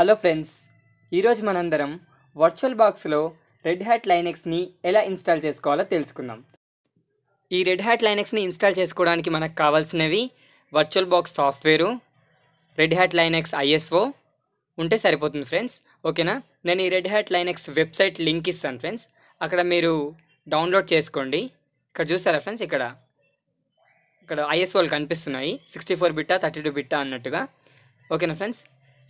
hello friends ఈరోజు మనందరం virtual బాక్స్లో రెడ్ హ్యాట్ లైనెక్స్ని ఎలా ఇన్స్టాల్ చేసుకోవాలో తెలుసుకుందాం ఈ రెడ్ హ్యాట్ లైనెక్స్ని ఇన్స్టాల్ చేసుకోవడానికి మనకు కావాల్సినవి VirtualBox software Red Hat Linux ISO ఉంటే సరిపోతుంది ఫ్రెండ్స్ ఓకేనా నేను ఈ Red Hat Linux website link ఇస్తాను ఫ్రెండ్స్ అక్కడ మీరు డౌన్లోడ్ చేసుకోండి ఇక్కడ చూసారా ఫ్రెండ్స్ ఇక్కడ ఇక్కడ ఐఎస్ఓలు కనిపిస్తున్నాయి సిక్స్టీ ఫోర్ బిట్టా థర్టీ టూ బిట్టా అన్నట్టుగా ఓకేనా ఫ్రెండ్స్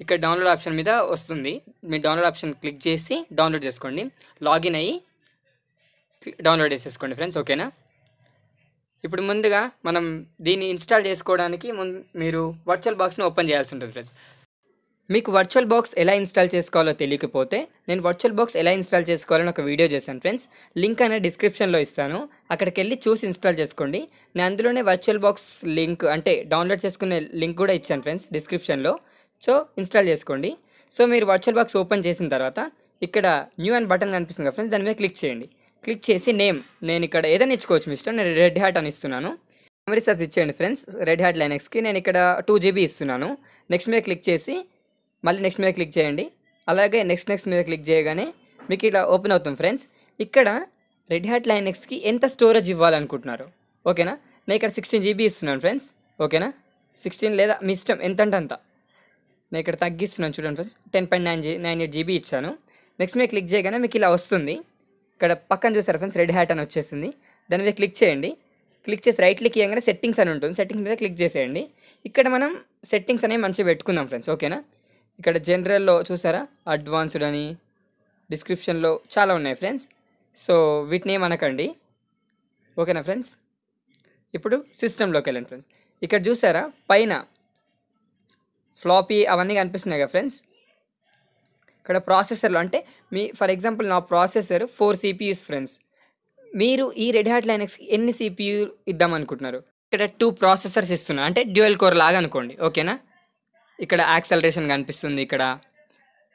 ఇక్కడ డౌన్లోడ్ ఆప్షన్ మీద వస్తుంది మీరు డౌన్లోడ్ ఆప్షన్ క్లిక్ చేసి డౌన్లోడ్ చేసుకోండి లాగిన్ అయ్యి డౌన్లోడ్ చేసేసుకోండి ఫ్రెండ్స్ ఓకేనా ఇప్పుడు ముందుగా మనం దీన్ని ఇన్స్టాల్ చేసుకోవడానికి మీరు వర్చువల్ బాక్స్ని ఓపెన్ చేయాల్సి ఉంటుంది ఫ్రెండ్స్ మీకు వర్చువల్ బాక్స్ ఎలా ఇన్స్టాల్ చేసుకోవాలో తెలియకపోతే నేను వర్చువల్ బాక్స్ ఎలా ఇన్స్టాల్ చేసుకోవాలని ఒక వీడియో చేశాను ఫ్రెండ్స్ లింక్ అనే డిస్క్రిప్షన్లో ఇస్తాను అక్కడికి వెళ్ళి చూసి ఇన్స్టాల్ చేసుకోండి నేను అందులోనే వర్చువల్ బాక్స్ లింక్ అంటే డౌన్లోడ్ చేసుకునే లింక్ కూడా ఇచ్చాను ఫ్రెండ్స్ డిస్క్రిప్షన్లో సో ఇన్స్టాల్ చేసుకోండి సో మీరు వర్చువల్ బాక్స్ ఓపెన్ చేసిన తర్వాత ఇక్కడ న్యూ అండ్ బటన్ కనిపిస్తుంది కదా ఫ్రెండ్స్ దాని మీద క్లిక్ చేయండి క్లిక్ చేసి నేమ్ నేను ఇక్కడ ఏదైనా ఇచ్చుకోవచ్చు మిస్టర్ నేను రెడ్ హ్యాట్ అని ఇస్తున్నాను మెమరీ సైజ్ ఇచ్చేయండి ఫ్రెండ్స్ రెడ్ హ్యాట్ లైనెక్స్కి నేను ఇక్కడ టూ జీబీ ఇస్తున్నాను నెక్స్ట్ మీద క్లిక్ చేసి మళ్ళీ నెక్స్ట్ మీద క్లిక్ చేయండి అలాగే నెక్స్ట్ నెక్స్ట్ మీద క్లిక్ చేయగానే మీకు ఇట్లా ఓపెన్ అవుతుంది ఫ్రెండ్స్ ఇక్కడ రెడ్ హ్యాట్ లైనెక్స్కి ఎంత స్టోరేజ్ ఇవ్వాలనుకుంటున్నారు ఓకేనా నేను ఇక్కడ సిక్స్టీన్ జీబీ ఇస్తున్నాను ఫ్రెండ్స్ ఓకేనా సిక్స్టీన్ లేదా మీ ఇష్టం ఎంత అంటే అంత నేను ఇక్కడ తగ్గిస్తున్నాను చూడండి friends ten point nine G nine eight GB ఇచ్చాను నెక్స్ట్ మీరు క్లిక్ చేయగానే మీకు ఇలా వస్తుంది ఇక్కడ పక్కన చూసారు ఫ్రెండ్స్ రెడ్ హ్యాట్ అని వచ్చేసింది దాని మీద క్లిక్ చేయండి క్లిక్ చేసి రైట్ క్లిక్ చేయగానే సెట్టింగ్స్ అని ఉంటుంది సెట్టింగ్స్ మీద క్లిక్ చేసేయండి ఇక్కడ మనం సెట్టింగ్స్ అనేవి మంచిగా పెట్టుకుందాం ఫ్రెండ్స్ ఓకేనా ఇక్కడ జనరల్లో చూసారా అడ్వాన్స్డ్ అని డిస్క్రిప్షన్లో చాలా ఉన్నాయి ఫ్రెండ్స్ సో వీటిని ఏమనకండి ఓకేనా ఫ్రెండ్స్ ఇప్పుడు సిస్టంలోకి వెళ్ళండి ఫ్రెండ్స్ ఇక్కడ చూసారా పైన ఫ్లాపీ అవన్నీ కనిపిస్తున్నాయి కదా ఫ్రెండ్స్ ఇక్కడ ప్రాసెసర్లో అంటే మీ ఫర్ ఎగ్జాంపుల్ నా ప్రాసెసర్ ఫోర్ సిపియూస్ ఫ్రెండ్స్ మీరు ఈ రెడ్ హ్యాట్ లైన్ ఎన్ని సిపియూ ఇద్దాం అనుకుంటున్నారు ఇక్కడ టూ ప్రాసెసర్స్ ఇస్తున్నా అంటే డ్యూయల్ కోర్ లాగా అనుకోండి ఓకేనా ఇక్కడ యాక్సలరేషన్ కనిపిస్తుంది ఇక్కడ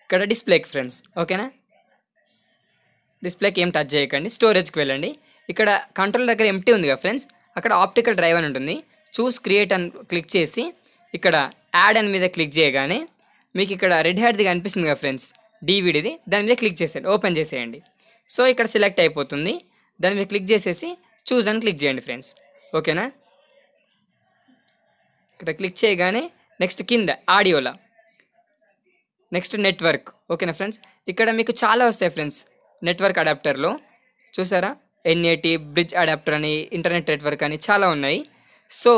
ఇక్కడ డిస్ప్లేకి ఫ్రెండ్స్ ఓకేనా డిస్ప్లేకి ఏం టచ్ చేయకండి స్టోరేజ్కి వెళ్ళండి ఇక్కడ కంట్రోల్ దగ్గర ఎంటీ ఉంది కదా ఫ్రెండ్స్ అక్కడ ఆప్టికల్ డ్రైవ్ అని ఉంటుంది చూస్ క్రియేట్ అని క్లిక్ చేసి ఇక్కడ యాడ్ అని మీద క్లిక్ చేయగానే మీకు ఇక్కడ రెడ్ హ్యాడ్ది కనిపిస్తుంది కదా ఫ్రెండ్స్ డీవీడీది దాని మీద క్లిక్ చేసేయండి ఓపెన్ చేసేయండి సో ఇక్కడ సెలెక్ట్ అయిపోతుంది దాని మీద క్లిక్ చేసేసి చూజ్ అని క్లిక్ చేయండి ఫ్రెండ్స్ ఓకేనా ఇక్కడ క్లిక్ చేయగానే నెక్స్ట్ కింద ఆడియోలా నెక్స్ట్ నెట్వర్క్ ఓకేనా ఫ్రెండ్స్ ఇక్కడ మీకు చాలా వస్తాయి ఫ్రెండ్స్ నెట్వర్క్ అడాప్టర్లో చూసారా ఎన్ఏటి బ్రిడ్జ్ అడాప్టర్ అని ఇంటర్నెట్ నెట్వర్క్ అని చాలా ఉన్నాయి సో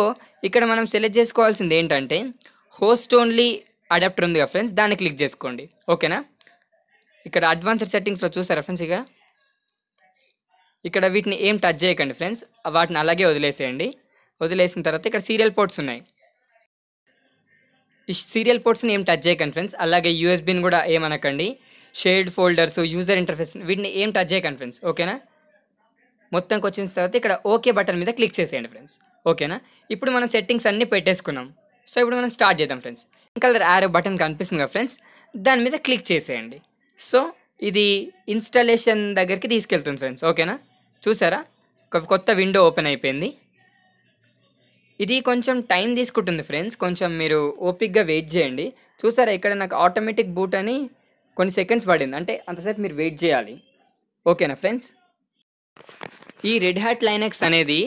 ఇక్కడ మనం సెలెక్ట్ చేసుకోవాల్సింది ఏంటంటే హోస్ట్ ఓన్లీ అడాప్టర్ ఉంది కదా ఫ్రెండ్స్ దాన్ని క్లిక్ చేసుకోండి ఓకేనా ఇక్కడ అడ్వాన్స్డ్ సెట్టింగ్స్లో చూస్తారా ఫ్రెండ్స్ ఇక ఇక్కడ వీటిని ఏం టచ్ చేయకండి ఫ్రెండ్స్ వాటిని అలాగే వదిలేసేయండి వదిలేసిన తర్వాత ఇక్కడ సీరియల్ పోర్ట్స్ ఉన్నాయి ఈ సీరియల్ పోర్ట్స్ని ఏం టచ్ చేయకండి ఫ్రెండ్స్ అలాగే యూఎస్బీని కూడా ఏమనకండి షేర్డ్ ఫోల్డర్స్ యూజర్ ఇంటర్ఫేస్ వీటిని ఏం టచ్ చేయకండి ఫ్రెండ్స్ ఓకేనా మొత్తంకి వచ్చిన తర్వాత ఇక్కడ ఓకే బటన్ మీద క్లిక్ చేసేయండి ఫ్రెండ్స్ ఓకేనా ఇప్పుడు మనం సెట్టింగ్స్ అన్నీ పెట్టేసుకున్నాం సో ఇప్పుడు మనం స్టార్ట్ చేద్దాం ఫ్రెండ్స్ ఇంకా యారో బటన్ కనిపిస్తుంది కదా ఫ్రెండ్స్ దాని మీద క్లిక్ చేసేయండి సో ఇది ఇన్స్టాలేషన్ దగ్గరికి తీసుకెళ్తుంది ఫ్రెండ్స్ ఓకేనా చూసారా కొత్త విండో ఓపెన్ అయిపోయింది ఇది కొంచెం టైం తీసుకుంటుంది ఫ్రెండ్స్ కొంచెం మీరు ఓపిక్గా వెయిట్ చేయండి చూసారా ఇక్కడ నాకు ఆటోమేటిక్ బూట్ అని కొన్ని సెకండ్స్ పడింది అంటే అంతసేపు మీరు వెయిట్ చేయాలి ఓకేనా ఫ్రెండ్స్ ఈ రెడ్ హ్యాట్ లైనెక్స్ అనేది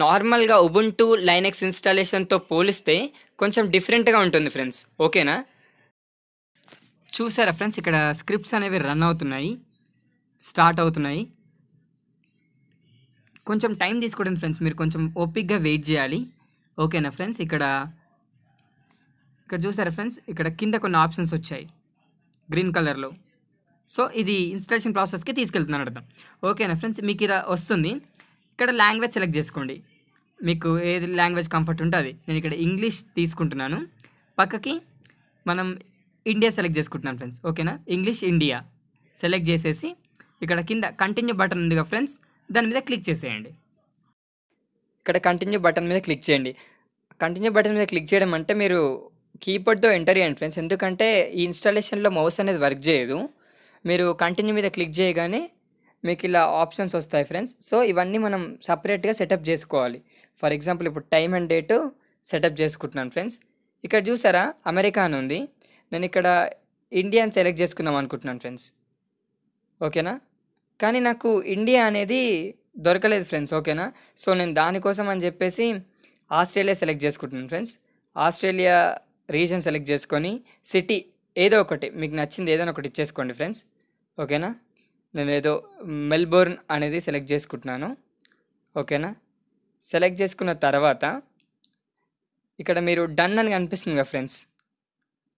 నార్మల్గా ఉబుంటూ లైనెక్స్ ఇన్స్టాలేషన్తో పోలిస్తే కొంచెం డిఫరెంట్గా ఉంటుంది ఫ్రెండ్స్ ఓకేనా చూసారా ఫ్రెండ్స్ ఇక్కడ స్క్రిప్ట్స్ అనేవి రన్ అవుతున్నాయి స్టార్ట్ అవుతున్నాయి కొంచెం టైం తీసుకోవడం ఫ్రెండ్స్ మీరు కొంచెం ఓపిక్గా వెయిట్ చేయాలి ఓకేనా ఫ్రెండ్స్ ఇక్కడ ఇక్కడ చూసారా ఫ్రెండ్స్ ఇక్కడ కింద కొన్ని ఆప్షన్స్ వచ్చాయి గ్రీన్ కలర్లో సో ఇది ఇన్స్టాలేషన్ ప్రాసెస్కి తీసుకెళ్తున్నాను అర్థం ఓకేనా ఫ్రెండ్స్ మీకు ఇలా వస్తుంది ఇక్కడ లాంగ్వేజ్ సెలెక్ట్ చేసుకోండి మీకు ఏది లాంగ్వేజ్ కంఫర్ట్ ఉంటుంది నేను ఇక్కడ ఇంగ్లీష్ తీసుకుంటున్నాను పక్కకి మనం ఇండియా సెలెక్ట్ చేసుకుంటున్నాం ఫ్రెండ్స్ ఓకేనా ఇంగ్లీష్ ఇండియా సెలెక్ట్ చేసేసి ఇక్కడ కింద కంటిన్యూ బటన్ ఉందిగా ఫ్రెండ్స్ దాని మీద క్లిక్ చేసేయండి ఇక్కడ కంటిన్యూ బటన్ మీద క్లిక్ చేయండి కంటిన్యూ బటన్ మీద క్లిక్ చేయడం అంటే మీరు కీబోర్డ్తో ఎంటర్ చేయండి ఫ్రెండ్స్ ఎందుకంటే ఈ ఇన్స్టాలేషన్లో మౌస్ అనేది వర్క్ చేయదు మీరు కంటిన్యూ మీద క్లిక్ చేయగానే మీకు ఇలా ఆప్షన్స్ వస్తాయి ఫ్రెండ్స్ సో ఇవన్నీ మనం సపరేట్గా సెటప్ చేసుకోవాలి ఫర్ ఎగ్జాంపుల్ ఇప్పుడు టైం అండ్ డేటు సెటప్ చేసుకుంటున్నాను ఫ్రెండ్స్ ఇక్కడ చూసారా అమెరికా అని ఉంది నేను ఇక్కడ ఇండియా అని సెలెక్ట్ చేసుకుందాం అనుకుంటున్నాను ఫ్రెండ్స్ ఓకేనా కానీ నాకు ఇండియా అనేది దొరకలేదు ఫ్రెండ్స్ ఓకేనా సో నేను దానికోసం అని చెప్పేసి ఆస్ట్రేలియా సెలెక్ట్ చేసుకుంటున్నాను ఫ్రెండ్స్ ఆస్ట్రేలియా రీజన్ సెలెక్ట్ చేసుకొని సిటీ ఏదో ఒకటి మీకు నచ్చింది ఏదైనా ఒకటి ఇచ్చేసుకోండి ఫ్రెండ్స్ ఓకేనా నేనేదో మెల్బోర్న్ అనేది సెలెక్ట్ చేసుకుంటున్నాను ఓకేనా సెలెక్ట్ చేసుకున్న తర్వాత ఇక్కడ మీరు డన్ అని కనిపిస్తుంది కదా ఫ్రెండ్స్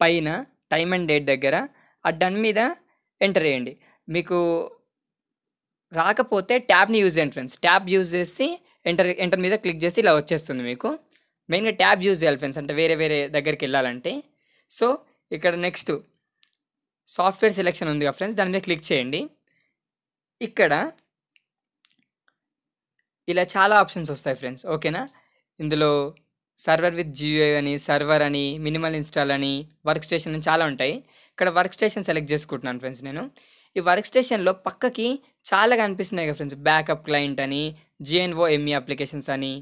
పైన టైమ్ అండ్ డేట్ దగ్గర ఆ డన్ మీద ఎంటర్ చేయండి మీకు రాకపోతే ట్యాబ్ని యూజ్ చేయండి ఫ్రెండ్స్ ట్యాబ్ యూజ్ చేసి ఎంటర్ ఎంటర్ మీద క్లిక్ చేసి ఇలా వచ్చేస్తుంది మీకు మెయిన్గా ట్యాబ్ యూజ్ చేయాలి ఫ్రెండ్స్ అంటే వేరే వేరే దగ్గరికి వెళ్ళాలంటే సో ఇక్కడ నెక్స్ట్ సాఫ్ట్వేర్ సెలెక్షన్ ఉంది కదా ఫ్రెండ్స్ దాని మీద క్లిక్ చేయండి ఇక్కడ ఇలా చాలా ఆప్షన్స్ వస్తాయి ఫ్రెండ్స్ ఓకేనా ఇందులో సర్వర్ విత్ జియో అని సర్వర్ అని మినిమల్ ఇన్స్టాల్ అని వర్క్ స్టేషన్ అని చాలా ఉంటాయి ఇక్కడ వర్క్ స్టేషన్ సెలెక్ట్ చేసుకుంటున్నాను ఫ్రెండ్స్ నేను ఈ వర్క్ స్టేషన్లో పక్కకి చాలా కనిపిస్తున్నాయి కదా ఫ్రెండ్స్ బ్యాకప్ క్లయింట్ అని జిఎన్ఓ ఎంఈ అప్లికేషన్స్ అని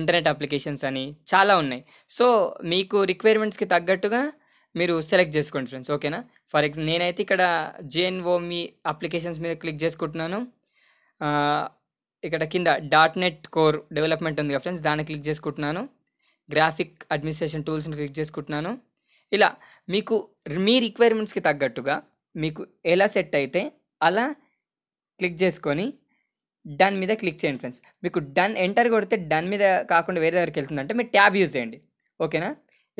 ఇంటర్నెట్ అప్లికేషన్స్ అని చాలా ఉన్నాయి సో మీకు రిక్వైర్మెంట్స్కి తగ్గట్టుగా మీరు సెలెక్ట్ చేసుకోండి ఫ్రెండ్స్ ఓకేనా ఫర్ ఎగ్జాంపుల్ నేనైతే ఇక్కడ జేఎన్ఓమి అప్లికేషన్స్ మీద క్లిక్ చేసుకుంటున్నాను ఇక్కడ కింద డాట్ నెట్ కోర్ డెవలప్మెంట్ ఉంది కదా ఫ్రెండ్స్ దాన్ని క్లిక్ చేసుకుంటున్నాను గ్రాఫిక్ అడ్మినిస్ట్రేషన్ టూల్స్ని క్లిక్ చేసుకుంటున్నాను ఇలా మీకు మీ రిక్వైర్మెంట్స్కి తగ్గట్టుగా మీకు ఎలా సెట్ అయితే అలా క్లిక్ చేసుకొని డన్ మీద క్లిక్ చేయండి ఫ్రెండ్స్ మీకు డన్ ఎంటర్ కొడితే డన్ మీద కాకుండా వేరే దగ్గరికి వెళ్తుందంటే మీరు ట్యాబ్ యూజ్ చేయండి ఓకేనా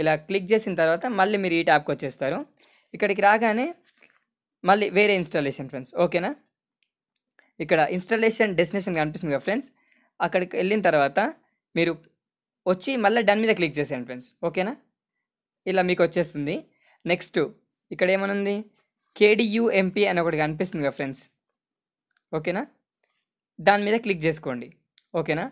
ఇలా క్లిక్ చేసిన తర్వాత మళ్ళీ మీరు ఈ ట్యాబ్కి వచ్చేస్తారు ఇక్కడికి రాగానే మళ్ళీ వేరే ఇన్స్టాలేషన్ ఫ్రెండ్స్ ఓకేనా ఇక్కడ ఇన్స్టాలేషన్ డెస్టినేషన్ కనిపిస్తుంది కదా ఫ్రెండ్స్ అక్కడికి వెళ్ళిన తర్వాత మీరు వచ్చి మళ్ళీ డన్ మీద క్లిక్ చేసేయండి ఫ్రెండ్స్ ఓకేనా ఇలా మీకు వచ్చేస్తుంది నెక్స్ట్ ఇక్కడ ఏమనుంది కేడియుఎంపీ అని ఒకటి కనిపిస్తుంది కదా ఫ్రెండ్స్ ఓకేనా దాని మీద క్లిక్ చేసుకోండి ఓకేనా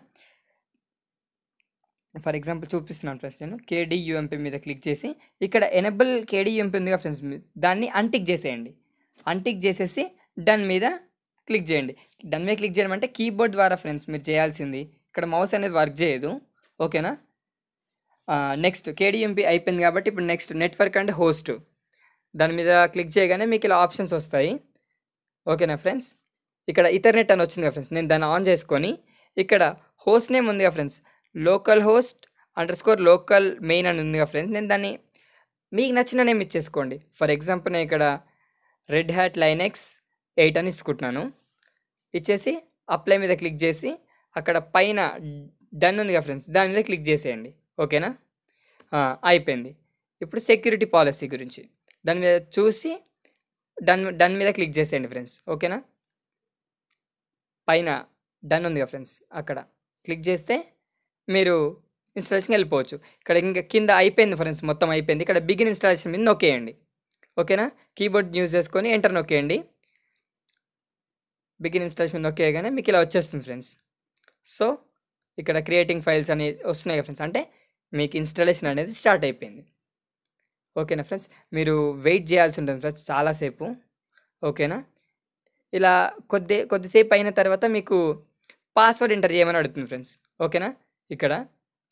ఫర్ ఎగ్జాంపుల్ చూపిస్తున్నాను ఫ్రెండ్స్ నేను కేడీయూఎంపీ మీద క్లిక్ చేసి ఇక్కడ ఎనబుల్ కేడీయూఎంపీ ఉందిగా ఫ్రెండ్స్ దాన్ని అంటిక్ చేసేయండి అంటిక్ చేసేసి డన్ మీద క్లిక్ చేయండి డన్ మీద క్లిక్ చేయడం అంటే కీబోర్డ్ ద్వారా ఫ్రెండ్స్ మీరు చేయాల్సింది ఇక్కడ మౌస్ అనేది వర్క్ చేయదు ఓకేనా నెక్స్ట్ కేడీఎంపీ అయిపోయింది కాబట్టి ఇప్పుడు నెక్స్ట్ నెట్వర్క్ అండ్ హోస్ట్ దాని మీద క్లిక్ చేయగానే మీకు ఇలా ఆప్షన్స్ వస్తాయి ఓకేనా ఫ్రెండ్స్ ఇక్కడ ఇథర్నెట్ అని వచ్చింది కదా ఫ్రెండ్స్ నేను దాన్ని ఆన్ చేసుకొని ఇక్కడ హోస్ట్ నేమ్ ఉంది కదా friends localhost underscore local main అని ఉందిగా ఫ్రెండ్స్ నేను దాన్ని మీకు నచ్చిన నేమ్ ఇచ్చేసుకోండి ఫర్ ఎగ్జాంపుల్ నేను ఇక్కడ రెడ్ హ్యాట్ లైనెక్స్ ఎయిట్ అని ఇచ్చుకుంటున్నాను ఇచ్చేసి అప్లై మీద క్లిక్ చేసి అక్కడ పైన డన్ ఉందిగా ఫ్రెండ్స్ దాని మీద క్లిక్ చేసేయండి ఓకేనా అయిపోయింది ఇప్పుడు సెక్యూరిటీ పాలసీ గురించి దాని మీద చూసి డన్ డన్ మీద క్లిక్ చేసేయండి ఫ్రెండ్స్ ఓకేనా పైన డన్ ఉందిగా ఫ్రెండ్స్ అక్కడ క్లిక్ చేస్తే మీరు ఇన్స్టాలేషన్కి వెళ్ళిపోవచ్చు ఇక్కడ ఇంకా కింద అయిపోయింది ఫ్రెండ్స్ మొత్తం అయిపోయింది ఇక్కడ బిగిన్ ఇన్స్టాలేషన్ మీద నొక్కేయండి ఓకేనా కీబోర్డ్ యూజ్ చేసుకొని ఎంటర్ నొక్కేయండి బిగిన్ ఇన్స్టాలేషన్ మీద నొక్కేయగానే మీకు ఇలా వచ్చేస్తుంది ఫ్రెండ్స్ సో ఇక్కడ క్రియేటింగ్ ఫైల్స్ అనే వస్తున్నాయి ఫ్రెండ్స్ అంటే మీకు ఇన్స్టాలేషన్ అనేది స్టార్ట్ అయిపోయింది ఓకేనా ఫ్రెండ్స్ మీరు వెయిట్ చేయాల్సి ఉంటుంది ఫ్రెండ్స్ చాలాసేపు ఓకేనా ఇలా కొద్ది కొద్దిసేపు అయిన తర్వాత మీకు పాస్వర్డ్ ఎంటర్ చేయమని అడుగుతుంది ఫ్రెండ్స్ ఓకేనా ఇక్కడ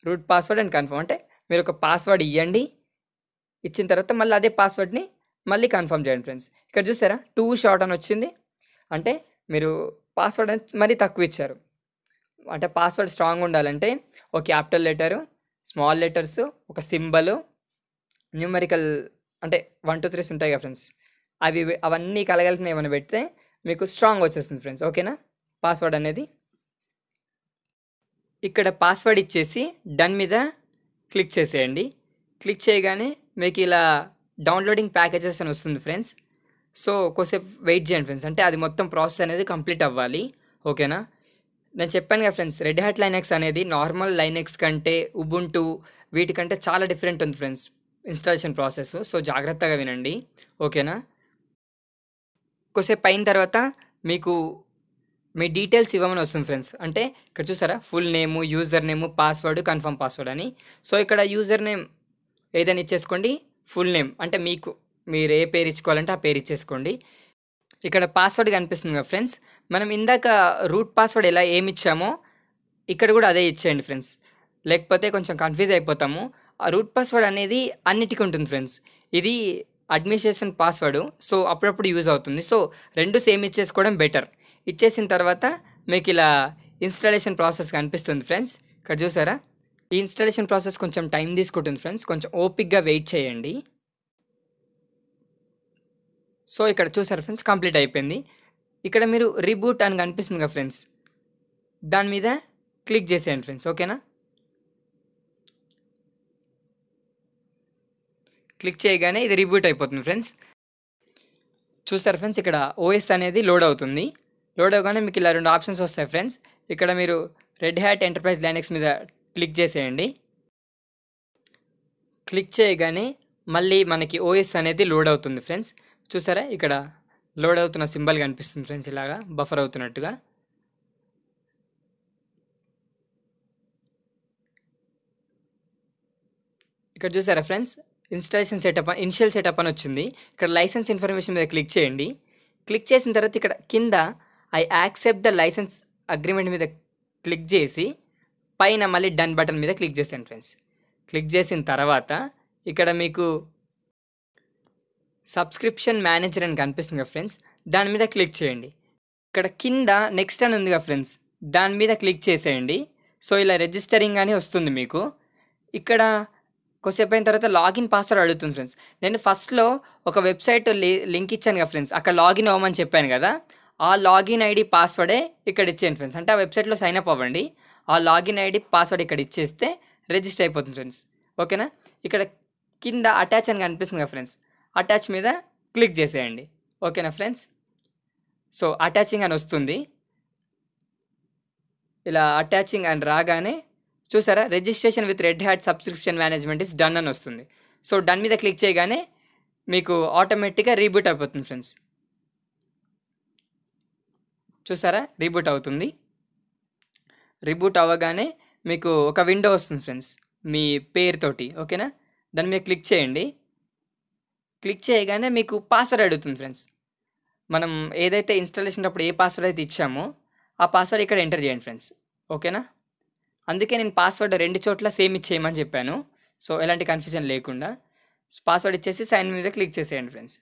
రూట్ పాస్వర్డ్ అండ్ కన్ఫర్మ్ అంటే మీరు ఒక పాస్వర్డ్ ఇవ్వండి ఇచ్చిన తర్వాత మళ్ళీ అదే పాస్వర్డ్ని మళ్ళీ కన్ఫర్మ్ చేయండి ఫ్రెండ్స్ ఇక్కడ చూసారా టూ షార్ట్ అని వచ్చింది అంటే మీరు పాస్వర్డ్ మరీ తక్కువ ఇచ్చారు అంటే పాస్వర్డ్ స్ట్రాంగ్ ఉండాలంటే ఒక క్యాపిటల్ లెటరు స్మాల్ లెటర్స్ ఒక సింబల్ న్యూమెరికల్ అంటే వన్ టూ త్రీస్ ఉంటాయి కదా ఫ్రెండ్స్ అవి అవన్నీ కలగలిసిన ఏమైనా పెడితే మీకు స్ట్రాంగ్ వచ్చేస్తుంది ఫ్రెండ్స్ ఓకేనా పాస్వర్డ్ అనేది ఇక్కడ పాస్వర్డ్ ఇచ్చేసి డన్ మీద క్లిక్ చేసేయండి క్లిక్ చేయగానే మీకు ఇలా డౌన్లోడింగ్ ప్యాకేజెస్ అని వస్తుంది ఫ్రెండ్స్ సో కొద్దిసేపు వెయిట్ చేయండి ఫ్రెండ్స్ అంటే అది మొత్తం ప్రాసెస్ అనేది కంప్లీట్ అవ్వాలి ఓకేనా నేను చెప్పాను కదా ఫ్రెండ్స్ రెడ్ హ్యాట్ లైనెక్స్ అనేది నార్మల్ లైనెక్స్ కంటే ఉబుంటు వీటికంటే చాలా డిఫరెంట్ ఉంది ఫ్రెండ్స్ ఇన్స్టాలేషన్ ప్రాసెస్ సో జాగ్రత్తగా వినండి ఓకేనా కొసేపు అయిన తర్వాత మీకు మీ డీటెయిల్స్ ఇవ్వమని వస్తుంది ఫ్రెండ్స్ అంటే ఇక్కడ చూసారా full name user name password confirm password అని సో ఇక్కడ యూజర్ నేమ్ ఏదైనా ఇచ్చేసుకోండి ఫుల్ నేమ్ అంటే మీకు మీరు ఏ పేరు ఇచ్చుకోవాలంటే ఆ పేరు ఇచ్చేసుకోండి ఇక్కడ పాస్వర్డ్ కనిపిస్తుంది కదా ఫ్రెండ్స్ మనం ఇందాక రూట్ పాస్వర్డ్ ఎలా ఏమి ఇచ్చామో ఇక్కడ కూడా అదే ఇచ్చేయండి ఫ్రెండ్స్ లేకపోతే కొంచెం కన్ఫ్యూజ్ అయిపోతాము ఆ రూట్ పాస్వర్డ్ అనేది అన్నిటికీ ఉంటుంది ఫ్రెండ్స్ ఇది అడ్మినిస్ట్రేషన్ పాస్వర్డ్ సో అప్పుడప్పుడు యూజ్ అవుతుంది సో రెండు సేమ్ ఇచ్చేసుకోవడం బెటర్ ఇచ్చేసిన తర్వాత మీకు ఇలా ఇన్స్టాలేషన్ ప్రాసెస్ కనిపిస్తుంది ఫ్రెండ్స్ ఇక్కడ చూసారా ఈ ఇన్స్టాలేషన్ ప్రాసెస్ కొంచెం టైం తీసుకుంటుంది ఫ్రెండ్స్ కొంచెం ఓపిక్గా వెయిట్ చేయండి సో ఇక్కడ చూసారు ఫ్రెండ్స్ కంప్లీట్ అయిపోయింది ఇక్కడ మీరు రిబూట్ అని కనిపిస్తుంది కదా ఫ్రెండ్స్ దాని మీద క్లిక్ చేసేయండి ఫ్రెండ్స్ ఓకేనా క్లిక్ చేయగానే ఇది రిబూట్ అయిపోతుంది ఫ్రెండ్స్ చూస్తారు ఫ్రెండ్స్ ఇక్కడ ఓఎస్ అనేది లోడ్ అవుతుంది లోడ్ అవగానే మీకు ఇలా రెండు ఆప్షన్స్ వస్తాయి ఫ్రెండ్స్ ఇక్కడ మీరు రెడ్ హ్యాట్ ఎంటర్ప్రైజ్ లైనెక్స్ మీద క్లిక్ చేసేయండి క్లిక్ చేయగానే మళ్ళీ మనకి ఓఎస్ అనేది లోడ్ అవుతుంది ఫ్రెండ్స్ చూసారా ఇక్కడ లోడ్ అవుతున్న సింబల్ కనిపిస్తుంది ఫ్రెండ్స్ ఇలాగా బఫర్ అవుతున్నట్టుగా ఇక్కడ చూసారా friends installation setup initial setup అని వచ్చింది ఇక్కడ లైసెన్స్ ఇన్ఫర్మేషన్ మీద క్లిక్ చేయండి క్లిక్ చేసిన తర్వాత ఇక్కడ కింద I accept the license agreement మీద క్లిక్ చేసి పైన మళ్ళీ డన్ బటన్ మీద క్లిక్ చేస్తాను ఫ్రెండ్స్ క్లిక్ చేసిన తర్వాత ఇక్కడ మీకు సబ్స్క్రిప్షన్ మేనేజర్ అని కనిపిస్తుంది కదా ఫ్రెండ్స్ దాని మీద క్లిక్ చేయండి ఇక్కడ కింద నెక్స్ట్ అని ఉంది కదా ఫ్రెండ్స్ దాని మీద క్లిక్ చేసేయండి సో ఇలా రిజిస్టరింగ్ అని వస్తుంది మీకు ఇక్కడ కొద్దిసేపు అయిన తర్వాత లాగిన్ పాస్వర్డ్ అడుగుతుంది ఫ్రెండ్స్ నేను ఫస్ట్లో ఒక వెబ్సైట్ లింక్ ఇచ్చాను కదా ఫ్రెండ్స్ అక్కడ లాగిన్ అవ్వమని చెప్పాను కదా ఆ లాగిన్ ఐడి పాస్వర్డే ఇక్కడ ఇచ్చేయండి ఫ్రెండ్స్ అంటే ఆ వెబ్సైట్లో సైన్ అప్ అవ్వండి ఆ లాగిన్ ఐడి పాస్వర్డ్ ఇక్కడ ఇచ్చేస్తే రిజిస్టర్ అయిపోతుంది ఫ్రెండ్స్ ఓకేనా ఇక్కడ కింద అటాచ్ అని కనిపిస్తుంది కదా ఫ్రెండ్స్ అటాచ్ మీద క్లిక్ చేసేయండి ఓకేనా ఫ్రెండ్స్ సో అటాచింగ్ అని వస్తుంది ఇలా అటాచింగ్ అని రాగానే చూసారా registration with Red Hat subscription management is done అని వస్తుంది సో డన్ మీద క్లిక్ చేయగానే మీకు ఆటోమేటిక్గా రీబూట్ అయిపోతుంది ఫ్రెండ్స్ చూసారా రీబూట్ అవుతుంది రీబూట్ అవ్వగానే మీకు ఒక విండో వస్తుంది ఫ్రెండ్స్ మీ పేరుతోటి ఓకేనా దాని మీద క్లిక్ చేయండి క్లిక్ చేయగానే మీకు పాస్వర్డ్ అడుగుతుంది ఫ్రెండ్స్ మనం ఏదైతే ఇన్స్టాలేషన్ అప్పుడు ఏ పాస్వర్డ్ అయితే ఇచ్చామో ఆ పాస్వర్డ్ ఇక్కడ ఎంటర్ చేయండి ఫ్రెండ్స్ ఓకేనా అందుకే నేను పాస్వర్డ్ రెండు చోట్ల సేమ్ ఇచ్చేయమని చెప్పాను సో ఎలాంటి కన్ఫ్యూజన్ లేకుండా పాస్వర్డ్ ఇచ్చేసి సైన్ మీద క్లిక్ చేసేయండి ఫ్రెండ్స్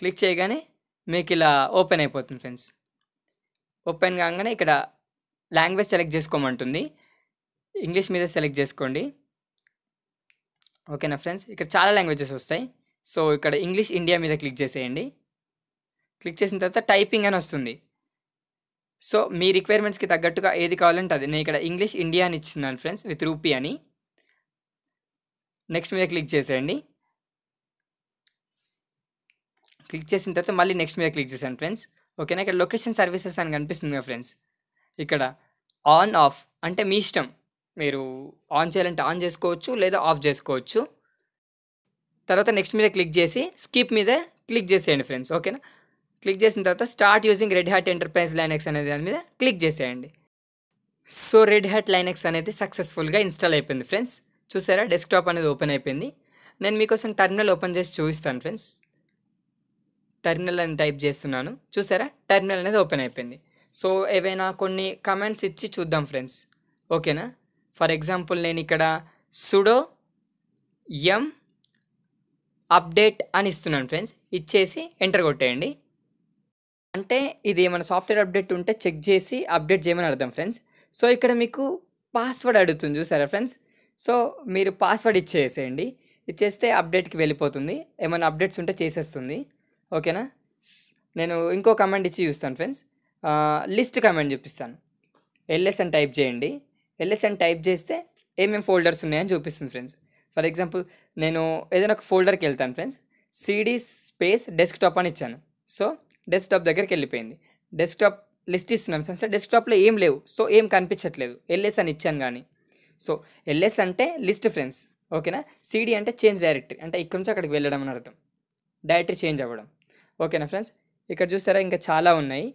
క్లిక్ చేయగానే మీకు ఇలా ఓపెన్ అయిపోతుంది ఫ్రెండ్స్ ఓపెన్ కాగానే ఇక్కడ లాంగ్వేజ్ సెలెక్ట్ చేసుకోమంటుంది ఇంగ్లీష్ మీద సెలెక్ట్ చేసుకోండి ఓకేనా ఫ్రెండ్స్ ఇక్కడ చాలా లాంగ్వేజెస్ వస్తాయి సో ఇక్కడ ఇంగ్లీష్ ఇండియా మీద క్లిక్ చేసేయండి క్లిక్ చేసిన తర్వాత టైపింగ్ అని వస్తుంది సో మీ రిక్వైర్మెంట్స్కి తగ్గట్టుగా ఏది కావాలంటే అది నేను ఇక్కడ ఇంగ్లీష్ ఇండియా అని ఇచ్చున్నాను ఫ్రెండ్స్ విత్ రూపీ అని నెక్స్ట్ మీద క్లిక్ చేసేయండి క్లిక్ చేసిన తర్వాత మళ్ళీ నెక్స్ట్ మీద క్లిక్ చేశాను ఫ్రెండ్స్ ఓకేనా ఇక్కడ లొకేషన్ సర్వీసెస్ అని కనిపిస్తుంది కదా ఫ్రెండ్స్ ఇక్కడ ఆన్ ఆఫ్ అంటే మీ ఇష్టం మీరు ఆన్ చేయాలంటే ఆన్ చేసుకోవచ్చు లేదా ఆఫ్ చేసుకోవచ్చు తర్వాత నెక్స్ట్ మీద క్లిక్ చేసి స్కిప్ మీద క్లిక్ చేసేయండి ఫ్రెండ్స్ ఓకేనా క్లిక్ చేసిన తర్వాత start using Red Hat Enterprise Linux అనే దాని మీద క్లిక్ చేసేయండి సో రెడ్ హ్యాట్ లైనెక్స్ అనేది సక్సెస్ఫుల్గా ఇన్స్టాల్ అయిపోయింది ఫ్రెండ్స్ చూసారా డెస్క్టాప్ అనేది ఓపెన్ అయిపోయింది నేను మీకోసం టర్మినల్ ఓపెన్ చేసి చూపిస్తాను ఫ్రెండ్స్ టెర్మినల్ అని టైప్ చేస్తున్నాను చూసారా టెర్మినల్ అనేది ఓపెన్ అయిపోయింది సో ఏవైనా కొన్ని కమెంట్స్ ఇచ్చి చూద్దాం ఫ్రెండ్స్ ఓకేనా ఫర్ ఎగ్జాంపుల్ నేను ఇక్కడ సుడో ఎం అప్డేట్ అని ఇస్తున్నాను ఫ్రెండ్స్ ఇచ్చేసి ఎంటర్ కొట్టేయండి అంటే ఇది ఏమైనా సాఫ్ట్వేర్ అప్డేట్ ఉంటే చెక్ చేసి అప్డేట్ చేయమని అర్థం ఫ్రెండ్స్ సో ఇక్కడ మీకు పాస్వర్డ్ అడుగుతుంది చూసారా ఫ్రెండ్స్ సో మీరు పాస్వర్డ్ ఇచ్చేసేయండి ఇచ్చేస్తే అప్డేట్కి వెళ్ళిపోతుంది ఏమైనా అప్డేట్స్ ఉంటే చేసేస్తుంది ఓకేనా నేను ఇంకో కమెంట్ ఇచ్చి చూస్తాను ఫ్రెండ్స్ లిస్ట్ కమెంట్ చూపిస్తాను ఎల్ఎస్ఎన్ టైప్ చేయండి ఎల్ఎస్ఎన్ టైప్ చేస్తే ఏమేమి ఫోల్డర్స్ ఉన్నాయని చూపిస్తుంది ఫ్రెండ్స్ ఫర్ ఎగ్జాంపుల్ నేను ఏదైనా ఒక ఫోల్డర్కి వెళ్తాను ఫ్రెండ్స్ సిడీ స్పేస్ డెస్క్టాప్ అని ఇచ్చాను సో డెస్క్టాప్ దగ్గరికి వెళ్ళిపోయింది డెస్క్టాప్ లిస్ట్ ఇస్తున్నాను ఫ్రెండ్స్ డెస్క్టాప్లో ఏం లేవు సో ఏం కనిపించట్లేదు ఎల్ఎస్ అని ఇచ్చాను కానీ సో ఎల్ఎస్ అంటే లిస్ట్ ఫ్రెండ్స్ ఓకేనా సీడీ అంటే చేంజ్ డైరెక్టరీ అంటే ఇక్కడి నుంచి అక్కడికి వెళ్ళడం అని అర్థం డైరెక్టరీ చేంజ్ అవ్వడం ఓకేనా ఫ్రెండ్స్ ఇక్కడ చూస్తారా ఇంకా చాలా ఉన్నాయి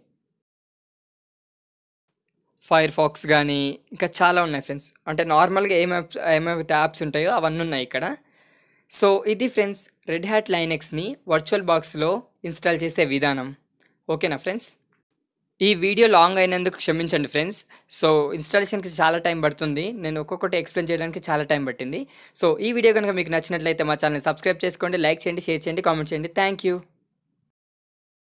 ఫైర్ ఫాక్స్ కానీ ఇంకా చాలా ఉన్నాయి ఫ్రెండ్స్ అంటే నార్మల్గా ఏం ఏమైతే యాప్స్ ఉంటాయో అవన్నీ ఉన్నాయి ఇక్కడ సో ఇది ఫ్రెండ్స్ రెడ్ హ్యాట్ లైనెక్స్ని వర్చువల్ బాక్స్లో ఇన్స్టాల్ చేసే విధానం ఓకేనా ఫ్రెండ్స్ ఈ వీడియో లాంగ్ అయినందుకు క్షమించండి ఫ్రెండ్స్ సో ఇన్స్టాలేషన్కి చాలా టైం పడుతుంది నేను ఒక్కొక్కటి ఎక్స్ప్లెయిన్ చేయడానికి చాలా టైం పట్టింది సో ఈ వీడియో కనుక మీకు నచ్చినట్లయితే మా ఛానల్ని సబ్స్క్రైబ్ చేసుకోండి లైక్ చేయండి షేర్ చేయండి కామెంట్ చేయండి థ్యాంక్ యూ